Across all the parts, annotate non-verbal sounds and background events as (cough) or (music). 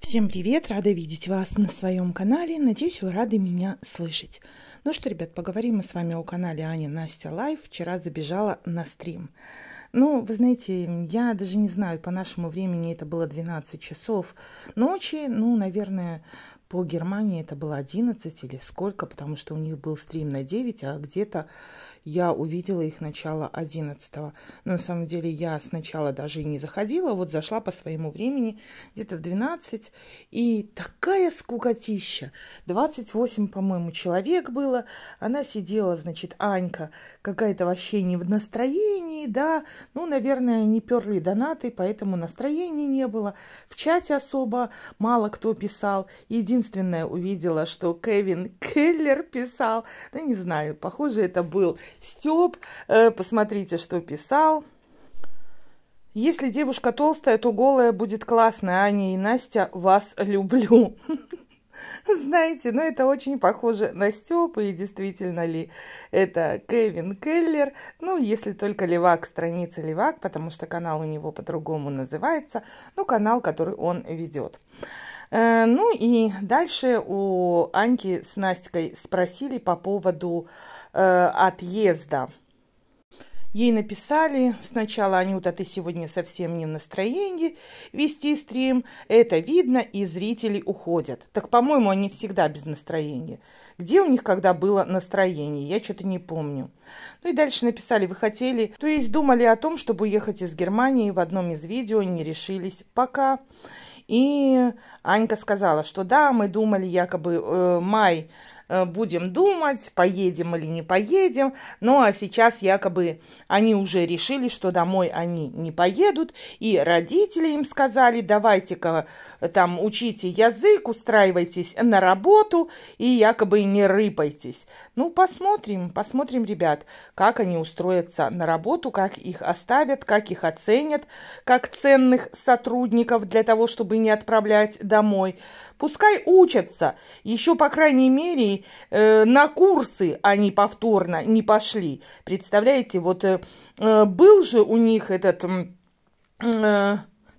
Всем привет! Рада видеть вас на своем канале. Надеюсь, вы рады меня слышать. Ну что, ребят, поговорим мы с вами о канале Аня Настя Лайв. Вчера забежала на стрим. Ну, вы знаете, я даже не знаю, по нашему времени это было 12 часов ночи. Ну, наверное, по Германии это было 11 или сколько, потому что у них был стрим на 9, а где-то я увидела их начало 11 -го. Но на самом деле я сначала даже и не заходила, вот зашла по своему времени где-то в 12, и такая скукотища. 28, по-моему, человек было, она сидела, значит, Анька, какая-то вообще не в настроении, да, ну, наверное, не перли донаты, поэтому настроения не было. В чате особо мало кто писал. Единственное, увидела, что Кевин Келлер писал. Ну, не знаю, похоже, это был Степ, э, посмотрите, что писал. Если девушка толстая, то голая будет классная. Аня и Настя, вас люблю. (laughs) Знаете, но ну это очень похоже на Степа, и действительно ли это Кевин Келлер, ну, если только Левак, страница Левак, потому что канал у него по-другому называется, но ну, канал, который он ведет. Э, ну и дальше у Аньки с Настикой спросили по поводу э, отъезда. Ей написали сначала, Анюта, ты сегодня совсем не в настроении вести стрим. Это видно, и зрители уходят. Так, по-моему, они всегда без настроения. Где у них когда было настроение? Я что-то не помню. Ну и дальше написали, вы хотели, то есть думали о том, чтобы уехать из Германии в одном из видео, не решились пока. И Анька сказала, что да, мы думали якобы э, май Э, будем думать, поедем или не поедем. Ну а сейчас якобы они уже решили, что домой они не поедут, и родители им сказали, давайте-ка э, там учите язык, устраивайтесь на работу и якобы не рыпайтесь. Ну посмотрим, посмотрим, ребят, как они устроятся на работу, как их оставят, как их оценят, как ценных сотрудников для того, чтобы не отправлять домой. Пускай учатся, еще по крайней мере э, на курсы они повторно не пошли. Представляете, вот э, э был же у них этот э,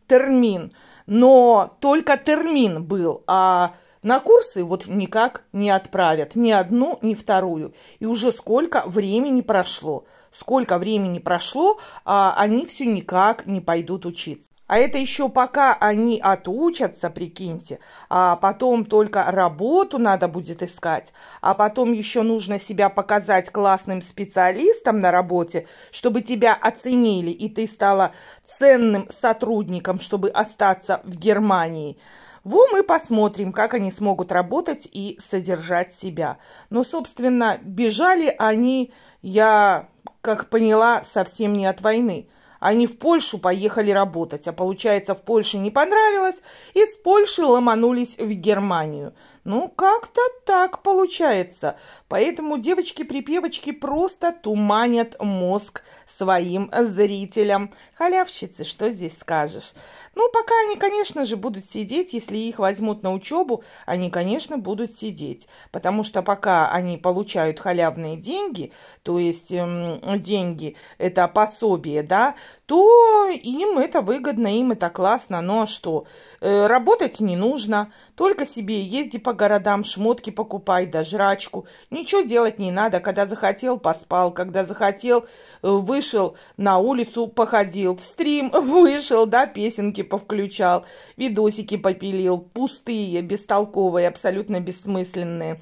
термин, но только термин был, а на курсы вот никак не отправят, ни одну, ни вторую. И уже сколько времени прошло. Сколько времени прошло, а они все никак не пойдут учиться. А это еще пока они отучатся, прикиньте, а потом только работу надо будет искать, а потом еще нужно себя показать классным специалистом на работе, чтобы тебя оценили и ты стала ценным сотрудником, чтобы остаться в Германии. Во мы посмотрим, как они смогут работать и содержать себя. Но, собственно, бежали они, я как поняла, совсем не от войны. Они в Польшу поехали работать, а получается в Польше не понравилось, и с Польши ломанулись в Германию. Ну, как-то так получается. Поэтому девочки-припевочки просто туманят мозг своим зрителям. Халявщицы, что здесь скажешь? Ну, пока они, конечно же, будут сидеть, если их возьмут на учебу, они, конечно, будут сидеть. Потому что пока они получают халявные деньги, то есть эм, деньги, это пособие, да, то им это выгодно, им это классно. Ну а что? Э, работать не нужно. Только себе езди по городам, шмотки покупай, да жрачку. Ничего делать не надо. Когда захотел, поспал. Когда захотел, э, вышел на улицу, походил. В стрим (laughs) вышел, да, песенки повключал. Видосики попилил. Пустые, бестолковые, абсолютно бессмысленные.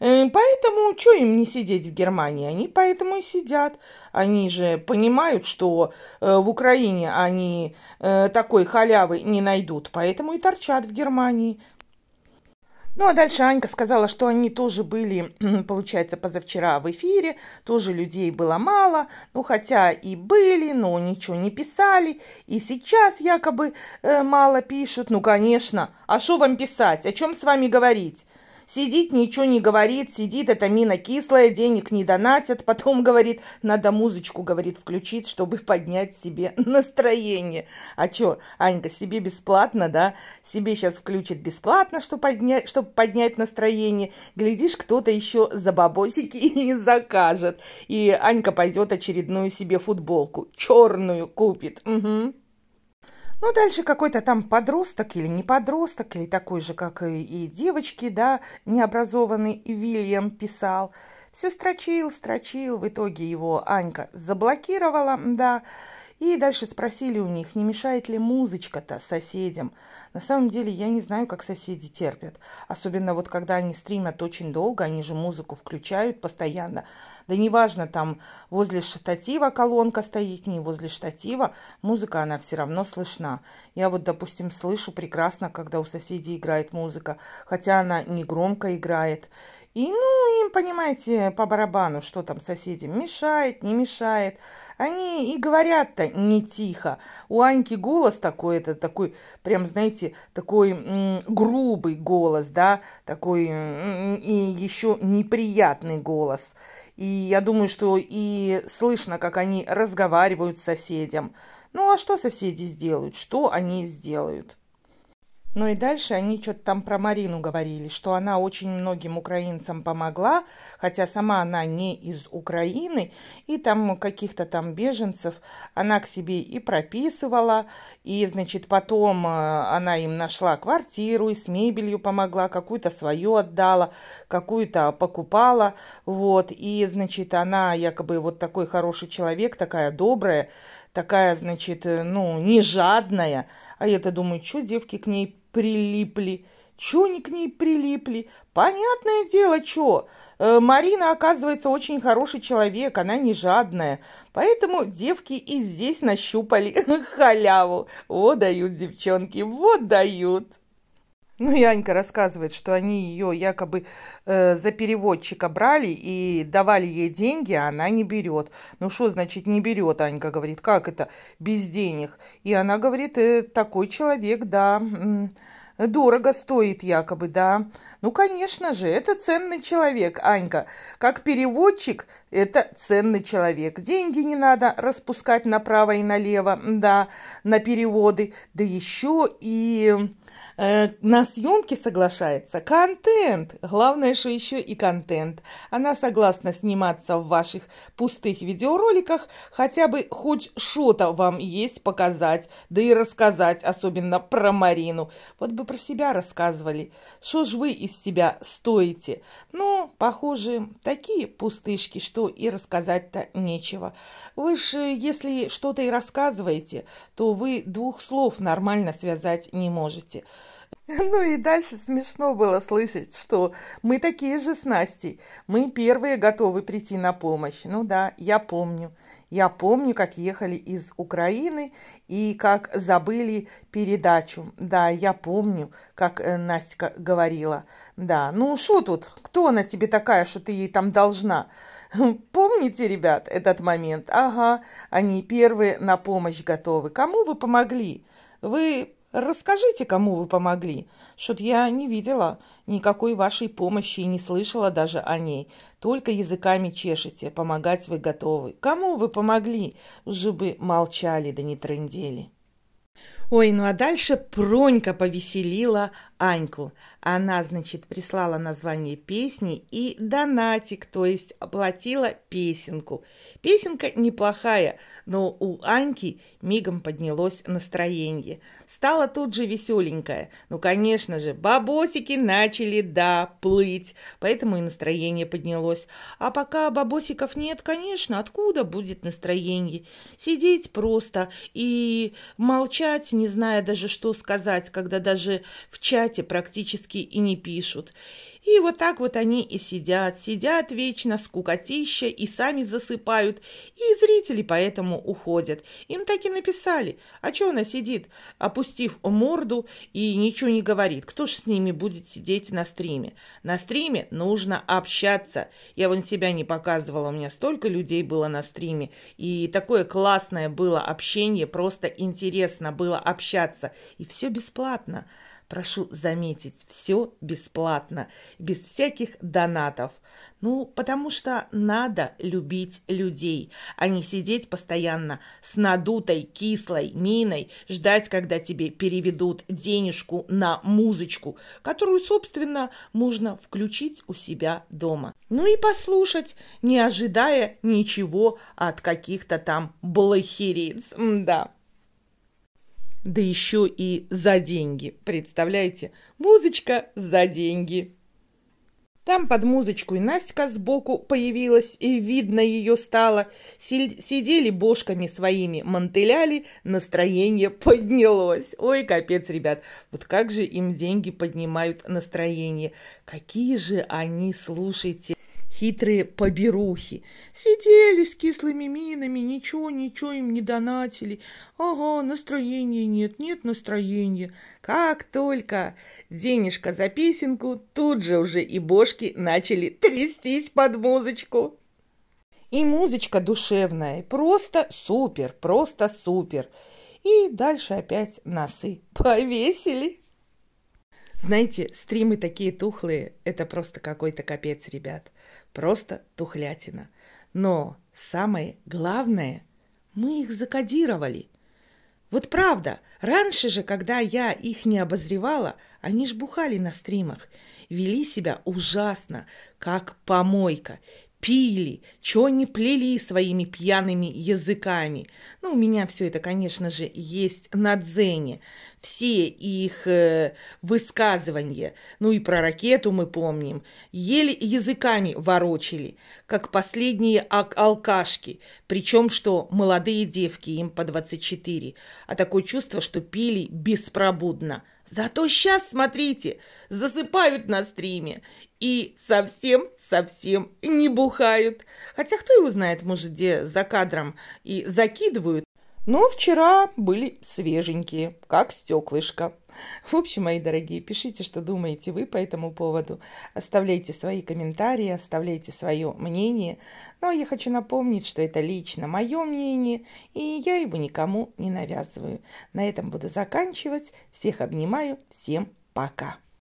Э, поэтому что им не сидеть в Германии? Они поэтому и сидят. Они же понимают, что э, в Украине они э, такой халявы не найдут, поэтому и торчат в Германии. Ну а дальше Анька сказала, что они тоже были, получается, позавчера в эфире, тоже людей было мало, ну хотя и были, но ничего не писали, и сейчас якобы э, мало пишут. Ну конечно, а что вам писать, о чем с вами говорить? Сидит, ничего не говорит, сидит, это мина кислая, денег не донатят. Потом говорит, надо музычку, говорит, включить, чтобы поднять себе (laughs) настроение. А чё, Анька, себе бесплатно, да? Себе сейчас включит бесплатно, чтобы поднять, чтобы поднять настроение. Глядишь, кто-то еще за бабосики не (laughs) закажет. И Анька пойдет очередную себе футболку, черную купит. Угу. Ну, дальше какой-то там подросток или не подросток, или такой же, как и, и девочки, да, необразованный и Вильям писал. Все строчил, строчил, в итоге его Анька заблокировала, да, и дальше спросили у них, не мешает ли музычка-то соседям. На самом деле я не знаю, как соседи терпят. Особенно вот когда они стримят очень долго, они же музыку включают постоянно. Да неважно, там возле штатива колонка стоит, не возле штатива, музыка она все равно слышна. Я вот, допустим, слышу прекрасно, когда у соседей играет музыка, хотя она не громко играет. И, ну, им, понимаете, по барабану, что там соседям мешает, не мешает. Они и говорят-то не тихо. У Аньки голос такой, это такой, прям, знаете, такой м, грубый голос, да, такой м, и еще неприятный голос. И я думаю, что и слышно, как они разговаривают с соседям. Ну, а что соседи сделают? Что они сделают? Ну и дальше они что-то там про Марину говорили, что она очень многим украинцам помогла, хотя сама она не из Украины, и там каких-то там беженцев она к себе и прописывала, и, значит, потом э, она им нашла квартиру и с мебелью помогла, какую-то свою отдала, какую-то покупала, вот, и, значит, она якобы вот такой хороший человек, такая добрая, такая, значит, э, ну, не жадная. А я-то думаю, что девки к ней прилипли, Чё они к ней прилипли? Понятное дело, чё. Э, Марина, оказывается, очень хороший человек, она не жадная. Поэтому девки и здесь нащупали (laughs) халяву. Вот дают девчонки, вот дают. Ну Янька рассказывает, что они ее якобы э, за переводчика брали и давали ей деньги, а она не берет. Ну что значит не берет, Анька говорит, как это без денег? И она говорит, э, такой человек, да, Дорого стоит якобы, да. Ну, конечно же, это ценный человек, Анька. Как переводчик, это ценный человек. Деньги не надо распускать направо и налево, да, на переводы. Да еще и э, на съемки соглашается. Контент. Главное, что еще и контент. Она согласна сниматься в ваших пустых видеороликах, хотя бы хоть что-то вам есть показать, да и рассказать, особенно про Марину. Вот бы про себя рассказывали. Что ж вы из себя стоите? Ну, похоже, такие пустышки, что и рассказать-то нечего. Вы же, э, если что-то и рассказываете, то вы двух слов нормально связать не можете. (laughs) Ну и дальше смешно было слышать, что мы такие же с Настей. Мы первые готовы прийти на помощь. Ну да, я помню. Я помню, как ехали из Украины и как забыли передачу. Да, я помню, как э, Настя говорила. Да, ну что тут? Кто она тебе такая, что ты ей там должна? (laughs) Помните, ребят, этот момент? Ага, они первые на помощь готовы. Кому вы помогли? Вы Расскажите, кому вы помогли. Что-то я не видела никакой вашей помощи и не слышала даже о ней. Только языками чешете, помогать вы готовы. Кому вы помогли? Уже бы молчали да не трындели. Ой, ну а дальше Пронька повеселила Аньку. Она, значит, прислала название песни и донатик, то есть оплатила песенку. Песенка неплохая, но у Аньки мигом поднялось настроение. Стала тут же веселенькая. Ну, конечно же, бабосики начали, да, плыть, поэтому и настроение поднялось. А пока бабосиков нет, конечно, откуда будет настроение? Сидеть просто и молчать, не зная даже, что сказать, когда даже в чате чате практически и не пишут. И вот так вот они и сидят, сидят вечно, скукотища, и сами засыпают, и зрители поэтому уходят. Им так и написали. А чё она сидит, опустив морду и ничего не говорит? Кто ж с ними будет сидеть на стриме? На стриме нужно общаться. Я вон себя не показывала, у меня столько людей было на стриме, и такое классное было общение, просто интересно было общаться. И все бесплатно. Прошу заметить, все бесплатно, без всяких донатов. Ну, потому что надо любить людей, а не сидеть постоянно с надутой кислой миной, ждать, когда тебе переведут денежку на музычку, которую, собственно, можно включить у себя дома. Ну и послушать, не ожидая ничего от каких-то там блохериц. Да. Да еще и за деньги, представляете? Музычка за деньги. Там под музычку и Настя сбоку появилась, и видно ее стало. Сидели бошками своими, мантыляли, настроение (laughs) поднялось. Ой, капец, ребят, вот как же им деньги поднимают настроение. Какие же они, слушайте, хитрые поберухи. Сидели с кислыми минами, ничего, ничего им не донатили. Ага, настроения нет, нет настроения. Как только денежка за песенку, тут же уже и бошки начали трястись под музычку. И музычка душевная, просто супер, просто супер. И дальше опять носы повесили. Знаете, стримы такие тухлые, это просто какой-то капец, ребят. Просто тухлятина. Но самое главное, мы их закодировали. Вот правда, раньше же, когда я их не обозревала, они ж бухали на стримах, вели себя ужасно, как помойка, пили, чего не плели своими пьяными языками. Ну, у меня все это, конечно же, есть на дзене. Все их э, высказывания, ну и про ракету мы помним, еле языками ворочили, как последние ал- алкашки, причем что молодые девки, им по 24, а такое чувство, что пили беспробудно – Зато сейчас, смотрите, засыпают на стриме и совсем-совсем не бухают. Хотя кто его знает, может, где за кадром и закидывают, но вчера были свеженькие, как стеклышко. В общем, мои дорогие, пишите, что думаете вы по этому поводу. Оставляйте свои комментарии, оставляйте свое мнение. Но ну, а я хочу напомнить, что это лично мое мнение, и я его никому не навязываю. На этом буду заканчивать. Всех обнимаю. Всем пока.